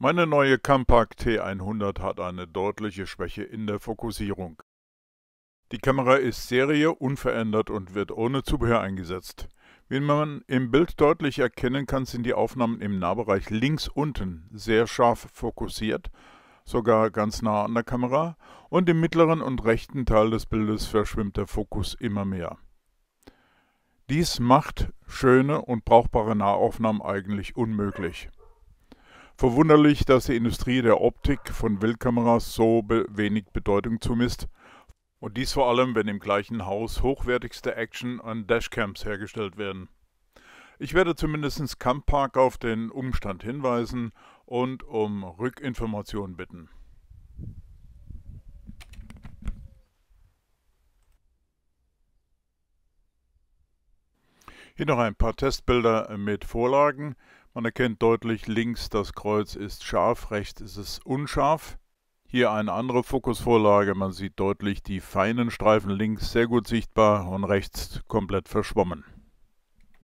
Meine neue Campac T100 hat eine deutliche Schwäche in der Fokussierung. Die Kamera ist Serie unverändert und wird ohne Zubehör eingesetzt. Wie man im Bild deutlich erkennen kann, sind die Aufnahmen im Nahbereich links unten sehr scharf fokussiert, sogar ganz nah an der Kamera, und im mittleren und rechten Teil des Bildes verschwimmt der Fokus immer mehr. Dies macht schöne und brauchbare Nahaufnahmen eigentlich unmöglich. Verwunderlich, dass die Industrie der Optik von Wildkameras so be wenig Bedeutung zumisst. Und dies vor allem, wenn im gleichen Haus hochwertigste Action an Dashcams hergestellt werden. Ich werde zumindest Camp Park auf den Umstand hinweisen und um Rückinformationen bitten. Hier noch ein paar Testbilder mit Vorlagen. Man erkennt deutlich, links das Kreuz ist scharf, rechts ist es unscharf. Hier eine andere Fokusvorlage, man sieht deutlich die feinen Streifen links sehr gut sichtbar und rechts komplett verschwommen.